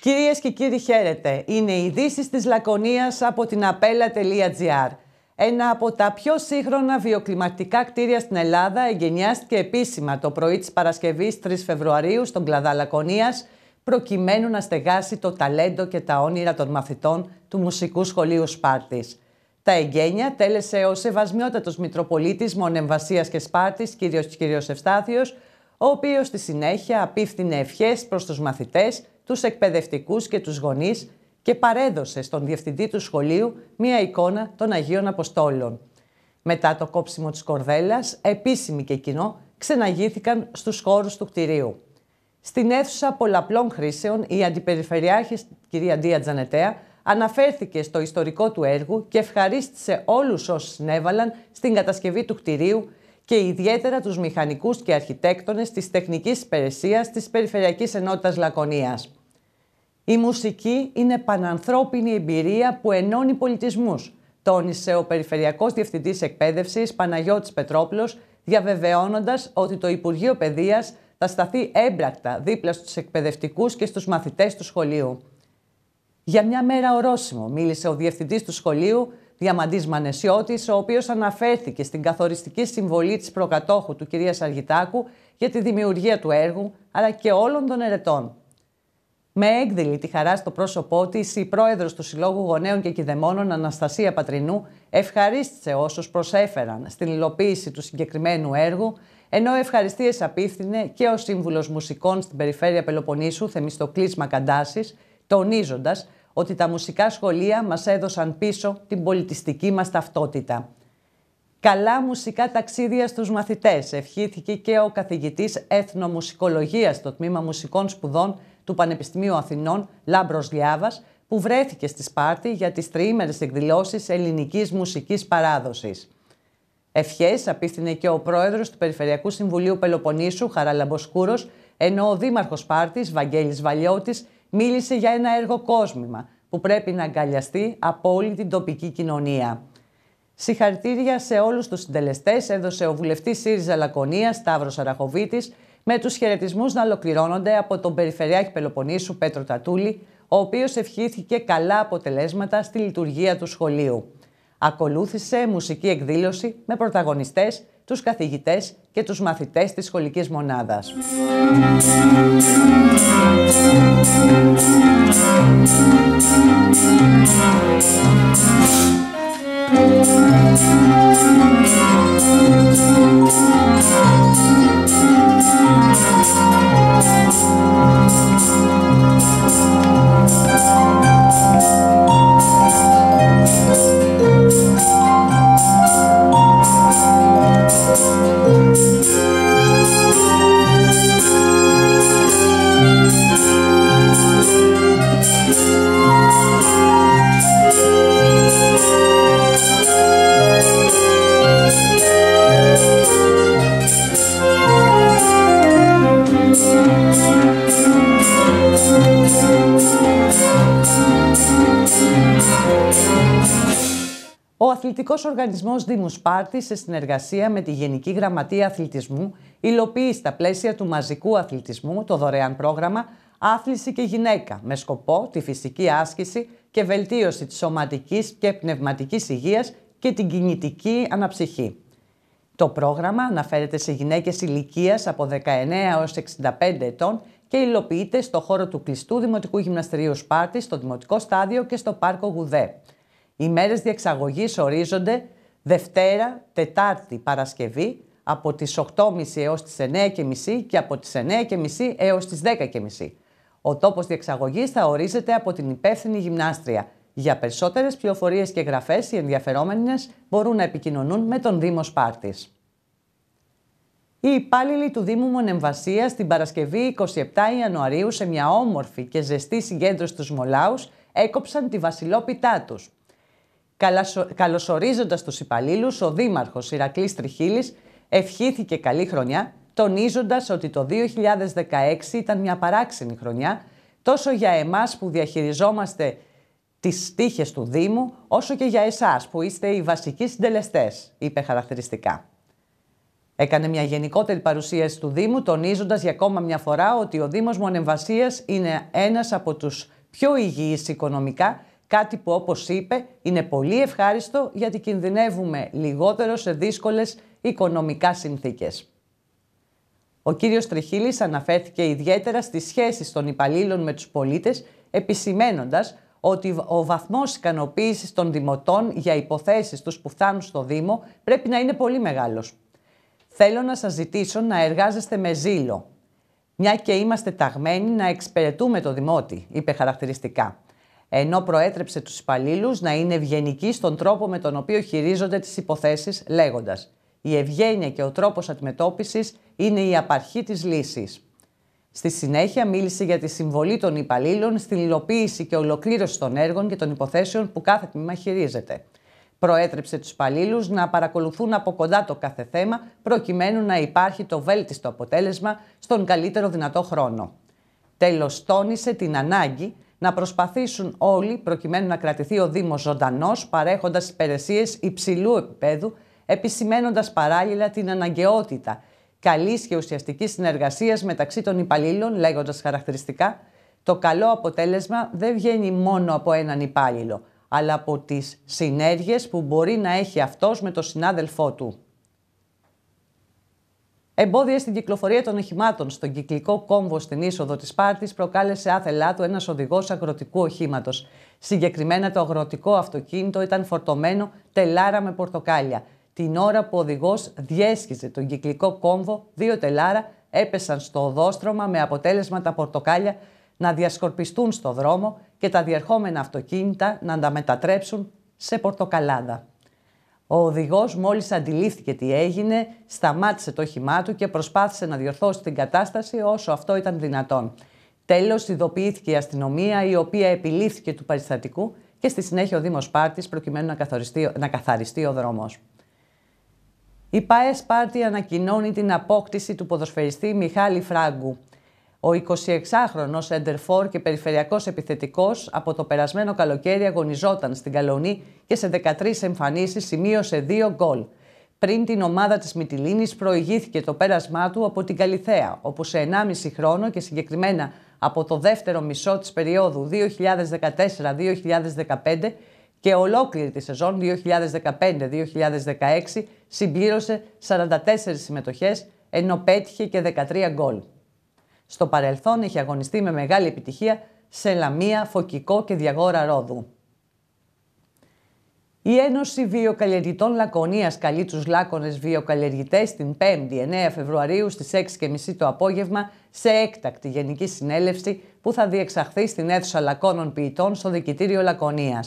Κυρίες και κύριοι χαίρετε, είναι οι ειδήσει της Λακωνίας από την απέλα.gr. Ένα από τα πιο σύγχρονα βιοκλιματικά κτίρια στην Ελλάδα εγκαινιάστηκε επίσημα το πρωί της Παρασκευής 3 Φεβρουαρίου στον Κλαδά Λακωνίας προκειμένου να στεγάσει το ταλέντο και τα όνειρα των μαθητών του Μουσικού Σχολείου Σπάρτης. Τα εγγένεια τέλεσε ο Σεβασμιότατος Μητροπολίτης Μονεμβασίας και Σπάρτης, κύριος κ. Ευστάθιος, ο οποίος στη συνέχεια απίφθινε ευχές προς τους μαθητές, τους εκπαιδευτικούς και τους γονείς και παρέδωσε στον διευθυντή του σχολείου μία εικόνα των Αγίων Αποστόλων. Μετά το κόψιμο της κορδέλας, επίσημοι και κοινό, ξεναγήθηκαν στους χώρους του κτηρίου. Στην αίθουσα πολλαπλών χρήσεων, η Αντιπεριφερειάρχης κυρία Ντία Τζανετέα αναφέρθηκε στο ιστορικό του έργου και ευχαρίστησε όλους όσους συνέβαλαν στην κατασκευή του κτηρίου και ιδιαίτερα τους μηχανικούς και αρχιτέκτονες της τεχνικής υπηρεσίας της περιφερειακής ενότητας Λακωνίας. Η μουσική είναι πανανθρώπινη εμπειρία που ενώνει πολιτισμούς, τόνισε ο Περιφερειακός Διευθυντής εκπαίδευσης Παναγιώτης Πετρόπλο, διαβεβαιώνοντας ότι το Υπουργείο Παιδείας θα σταθεί έμπρακτα δίπλα στους εκπαιδευτικούς και στους μαθητές του σχολείου. Για μια μέρα ορόσημο μίλησε ο διευθυντής του σχολείου, Διαμαντής Μανεσιώτης, ο οποίος αναφέρθηκε στην καθοριστική συμβολή της προκατόχου του κυρίας Αργυτάκου για τη δημιουργία του έργου, αλλά και όλων των ερετών. Με έκδηλη τη χαρά στο πρόσωπό της, η πρόεδρος του Συλλόγου Γονέων και Κυδεμόνων, Αναστασία Πατρινού, ευχαρίστησε όσους προσέφεραν στην υλοποίηση του συγκεκριμένου έργου, ενώ ευχαριστίες απίθυνε και ο Σύμβουλος Μουσικών στην Περιφέρεια Πελοποννήσου, Θεμιστοκλής Μακαντάσης, τονίζοντας ότι τα μουσικά σχολεία μας έδωσαν πίσω την πολιτιστική μας ταυτότητα. Καλά μουσικά ταξίδια στους μαθητές, ευχήθηκε και ο καθηγητής Εθνομουσικολογίας στο Τμήμα Μουσικών Σπουδών του Πανεπιστημίου Αθηνών, Λάμπρος Λιάβας, που βρέθηκε στη Σπάρτη για τις τριήμερες εκδηλώσεις ελληνικής μουσικής παράδοσης. Ευχές απίστηνε και ο πρόεδρος του Περιφερειακού Συμβουλίου Πελοποννήσου, Χαραλαμποσκούρο, ενώ ο Δήμαρχος Πάρτης, Βαγγέλης Βαλιώτης, μίλησε για ένα έργο κόσμημα που πρέπει να αγκαλιαστεί από όλη την τοπική κοινωνία. Συγχαρητήρια σε όλους τους συντελεστές έδωσε ο βουλευτής ΣΥΡΙΖΑ Λακωνία, Σταύρος Αραχοβίτης, με τους χαιρετισμούς να ολοκληρώνονται από τον Περιφερειάρχη Πελοποννήσου Πέτρο Τατούλη, ο οποίος ευχήθηκε καλά αποτελέσματα στη λειτουργία του σχολείου. Ακολούθησε μουσική εκδήλωση με πρωταγωνιστές τους καθηγητές και τους μαθητές της σχολικής μονάδας. Ο Αθλητικός Οργανισμός Δήμου Σπάρτη, σε συνεργασία με τη Γενική Γραμματεία Αθλητισμού, υλοποιεί στα πλαίσια του μαζικού αθλητισμού το δωρεάν πρόγραμμα Άθληση και Γυναίκα, με σκοπό τη φυσική άσκηση και βελτίωση της σωματικής και πνευματικής υγείας και την κινητική αναψυχή. Το πρόγραμμα αναφέρεται σε γυναίκες ηλικίας από 19 έω 65 ετών και υλοποιείται στο χώρο του κλειστού Δημοτικού Γυμναστηρίου Σπάρτης, στο Δημοτικό Στάδιο και στο Πάρκο Γουδέ. Οι μέρες διεξαγωγής ορίζονται Δευτέρα, Τετάρτη, Παρασκευή από τις 8.30 έως τις 9.30 και από τις 9.30 έως τις 10.30. Ο τόπος διεξαγωγής θα ορίζεται από την υπεύθυνη γυμνάστρια. Για περισσότερες πληροφορίες και γραφές οι ενδιαφερόμενες μπορούν να επικοινωνούν με τον Δήμο Σπάρτης. Οι υπάλληλοι του Δήμου Μονεμβασίας την Παρασκευή 27 Ιανουαρίου σε μια όμορφη και ζεστή συγκέντρωση στους Μολάους έκοψαν τη βασιλόπιτά τους. Καλωσορίζοντας τους υπαλλήλους, ο Δήμαρχος Ηρακλής Τριχίλη ευχήθηκε καλή χρονιά, τονίζοντας ότι το 2016 ήταν μια παράξενη χρονιά τόσο για εμάς που διαχειριζόμαστε τις τύχε του Δήμου, όσο και για εσάς που είστε οι βασικοί συντελεστές, είπε χαρακτηριστικά. Έκανε μια γενικότερη παρουσίαση του Δήμου, τονίζοντας για ακόμα μια φορά ότι ο Δήμος Μονεμβασίας είναι ένας από τους πιο υγιείς οικονομικά Κάτι που όπως είπε είναι πολύ ευχάριστο γιατί κινδυνεύουμε λιγότερο σε δύσκολες οικονομικά συνθήκες. Ο κύριος Τριχίλης αναφέρθηκε ιδιαίτερα στις σχέσεις των υπαλλήλων με τους πολίτες, επισημένοντας ότι ο βαθμός ικανοποίησης των δημοτών για υποθέσεις τους που φτάνουν στο Δήμο πρέπει να είναι πολύ μεγάλος. Θέλω να σας ζητήσω να εργάζεστε με ζήλο, μια και είμαστε ταγμένοι να εξυπηρετούμε το Δημότη, είπε χαρακτηριστικά ενώ προέτρεψε τους υπαλλήλους να είναι ευγενικοί στον τρόπο με τον οποίο χειρίζονται τις υποθέσεις, λέγοντας «Η ευγένεια και ο τρόπος αντιμετώπισης είναι η απαρχή της λύσης». Στη συνέχεια μίλησε για τη συμβολή των υπαλλήλων στην υλοποίηση και ολοκλήρωση των έργων και των υποθέσεων που κάθε τμήμα χειρίζεται. Προέτρεψε τους υπαλλήλους να παρακολουθούν από κοντά το κάθε θέμα προκειμένου να υπάρχει το βέλτιστο αποτέλεσμα στον καλύτερο δυνατό χρόνο. Τέλος, τόνισε την ανάγκη να προσπαθήσουν όλοι προκειμένου να κρατηθεί ο Δήμος ζωντανός, παρέχοντας υπηρεσίες υψηλού επίπεδου, επισημένοντας παράλληλα την αναγκαιότητα καλής και ουσιαστικής συνεργασίας μεταξύ των υπαλλήλων, λέγοντας χαρακτηριστικά, το καλό αποτέλεσμα δεν βγαίνει μόνο από έναν υπάλληλο, αλλά από τις συνέργειες που μπορεί να έχει αυτός με τον συνάδελφό του. Εμπόδια στην κυκλοφορία των οχημάτων στον κυκλικό κόμβο στην είσοδο της Πάρτης προκάλεσε άθελά του ένας οδηγός αγροτικού οχήματος. Συγκεκριμένα το αγροτικό αυτοκίνητο ήταν φορτωμένο τελάρα με πορτοκάλια. Την ώρα που ο οδηγός διέσχιζε τον κυκλικό κόμβο, δύο τελάρα έπεσαν στο οδόστρωμα με αποτέλεσμα τα πορτοκάλια να διασκορπιστούν στο δρόμο και τα διερχόμενα αυτοκίνητα να τα μετατρέψουν σε πορτοκαλάδα. Ο οδηγός, μόλις αντιλήφθηκε τι έγινε, σταμάτησε το όχημά του και προσπάθησε να διορθώσει την κατάσταση όσο αυτό ήταν δυνατόν. Τέλος, ειδοποιήθηκε η αστυνομία, η οποία επιλήφθηκε του παριστατικού και στη συνέχεια ο Δήμος Πάρτη, προκειμένου να, να καθαριστεί ο δρόμος. Η ΠΑΕ Σπάρτη ανακοινώνει την απόκτηση του ποδοσφαιριστή Μιχάλη Φράγκου. Ο 26χρονος εντερφόρ και περιφερειακός επιθετικός από το περασμένο καλοκαίρι αγωνιζόταν στην Καλονή και σε 13 εμφανίσεις σημείωσε 2 γκολ. Πριν την ομάδα της Μυτιλίνης προηγήθηκε το πέρασμά του από την Καλιθέα, όπου σε 1,5 χρόνο και συγκεκριμένα από το δεύτερο μισό της περίοδου 2014-2015 και ολόκληρη τη σεζόν 2015-2016 συμπλήρωσε 44 συμμετοχές, ενώ πέτυχε και 13 γκολ. Στο παρελθόν έχει αγωνιστεί με μεγάλη επιτυχία σε Λαμία, Φωκικό και Διαγόρα Ρόδου. Η Ένωση Βιοκαλλιεργητών Λακωνίας καλεί τους Λάκωνες Βιοκαλλιεργητές την 5η 9 Φεβρουαρίου στις 6.30 το απόγευμα σε έκτακτη Γενική Συνέλευση που θα διεξαχθεί στην αίθουσα Λακώνων Ποιητών στο Δικητήριο Λακωνίας.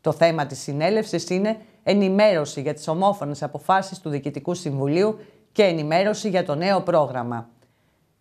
Το θέμα της συνέλευσης είναι ενημέρωση για τις ομόφωνες αποφάσεις του Δικητικού Συμβουλίου και ενημέρωση για το νέο πρόγραμμα.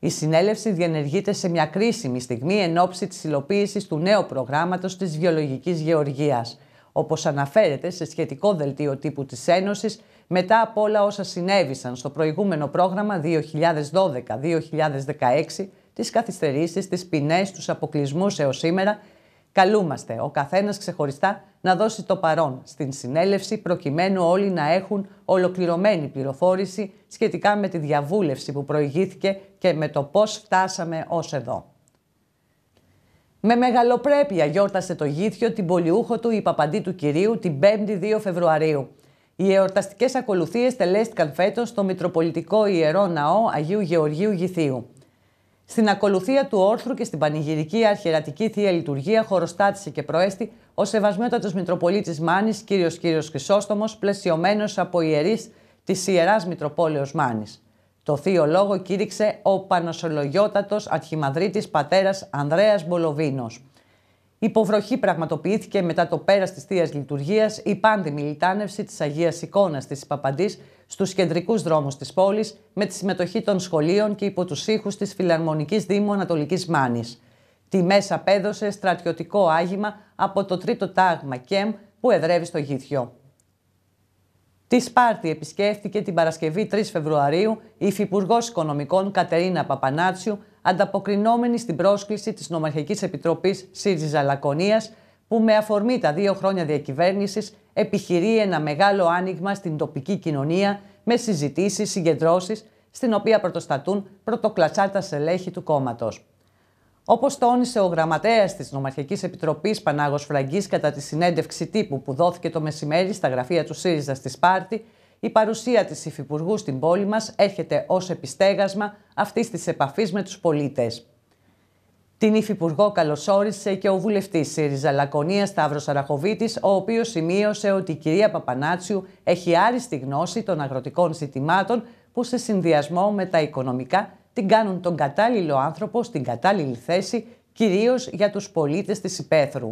Η συνέλευση διενεργείται σε μια κρίσιμη στιγμή εν ώψη της υλοποίησης του νέου προγράμματος της βιολογικής γεωργίας, όπως αναφέρεται σε σχετικό δελτίο τύπου της Ένωσης μετά από όλα όσα συνέβησαν στο προηγούμενο πρόγραμμα 2012-2016, τις καθυστερήσεις, τις ποινές, τους αποκλεισμούς έως σήμερα Καλούμαστε ο καθένας ξεχωριστά να δώσει το παρόν στην συνέλευση προκειμένου όλοι να έχουν ολοκληρωμένη πληροφόρηση σχετικά με τη διαβούλευση που προηγήθηκε και με το πώς φτάσαμε ως εδώ. Με μεγαλοπρέπεια γιόρτασε το γήθιο την πολιούχο του η παπαντή του κυρίου την 5η 2 Φεβρουαρίου. Οι εορταστικές ακολουθίες τελέστηκαν φέτος στο Μητροπολιτικό Ιερό Ναό Αγίου Γεωργίου Γηθίου στην ακολουθία του όρθρου και στην πανηγυρική αρχαιρατική θεία λειτουργία χωροστάτησε και προέστη ο Σεβασμιότατος Μητροπολίτης Μάνης, κύριος κύριος Χρυσόστομος, πλαισιωμένος από ιερείς της Ιεράς Μητροπόλεως Μάνης. Το θείο λόγο κήρυξε ο Αρχιμαδρίτη Αρχιμαδρίτης Πατέρας Ανδρέας Μπολοβίνος. Υποβροχή πραγματοποιήθηκε μετά το πέρας της Θείας Λειτουργίας η πάντη λιτάνευση της Αγίας Εικόνας της Παπαντής στους κεντρικούς δρόμους της πόλης με τη συμμετοχή των σχολείων και υπό τους ήχους της Φιλαρμονικής Δήμου Ανατολικής Μάνης. Τη μέσα απέδωσε στρατιωτικό άγημα από το τρίτο τάγμα ΚΕΜ που εδρεύει στο Γήθιο. Τη Σπάρτη επισκέφθηκε την Παρασκευή 3 Φεβρουαρίου η Υφυπουργός Οικονομικών Κατερίνα Παπανάτσιου, ανταποκρινόμενη στην πρόσκληση της Νομαρχικής Επιτροπής ΣΥΡΙΖΑ Λακωνίας που με αφορμή τα δύο χρόνια διακυβέρνησης επιχειρεί ένα μεγάλο άνοιγμα στην τοπική κοινωνία με συζητήσεις, συγκεντρώσεις, στην οποία πρωτοστατούν τα στελέχη του κόμματος. Όπως τόνισε ο γραμματέας της Νομαρχικής Επιτροπής Πανάγος Φραγκής κατά τη συνέντευξη τύπου που δόθηκε το μεσημέρι στα γραφεία του ΣΥΡΙΖΑ στη Σπάρτη, η παρουσία της Υφυπουργού στην πόλη μας έρχεται ως επιστέγασμα αυτής της επαφής με τους πολίτες. Την Υφυπουργό καλωσόρισε και ο βουλευτής ΣΥΡΙΖΑ Λακωνία Σταύρος Αραχοβίτης, ο οποίος σημείωσε ότι η κυρία Παπανάτσιου έχει άριστη γνώση των αγροτικών ζητημάτων που σε συνδυασμό με τα οικονομικά την κάνουν τον κατάλληλο άνθρωπο στην κατάλληλη θέση, κυρίως για τους πολίτες της υπαίθρου.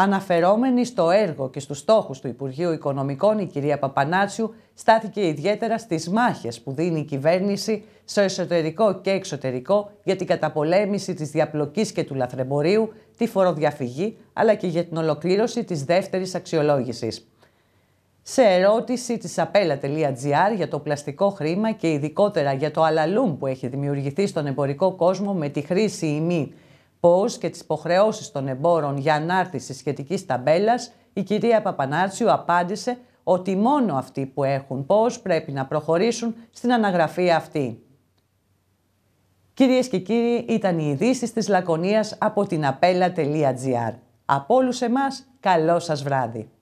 Αναφερόμενη στο έργο και στους στόχους του Υπουργείου Οικονομικών, η κυρία Παπανάτσιου στάθηκε ιδιαίτερα στις μάχες που δίνει η κυβέρνηση στο εσωτερικό και εξωτερικό για την καταπολέμηση της διαπλοκής και του λαθρεμπορίου, τη φοροδιαφυγή, αλλά και για την ολοκλήρωση της δεύτερης αξιολόγησης. Σε ερώτηση της απέλα.gr για το πλαστικό χρήμα και ειδικότερα για το αλαλούμ που έχει δημιουργηθεί στον εμπορικό κόσμο με τη χρήση ημί πώς και τις υποχρεώσεις των εμπόρων για ανάρτηση σχετικής ταμπέλας, η κυρία Παπανάρτσιου απάντησε ότι μόνο αυτοί που έχουν πώς πρέπει να προχωρήσουν στην αναγραφή αυτή. Κυρίες και κύριοι, ήταν οι ειδήσει της Λακωνίας από την απέλα.gr. Από όλους εμάς, καλό σας βράδυ.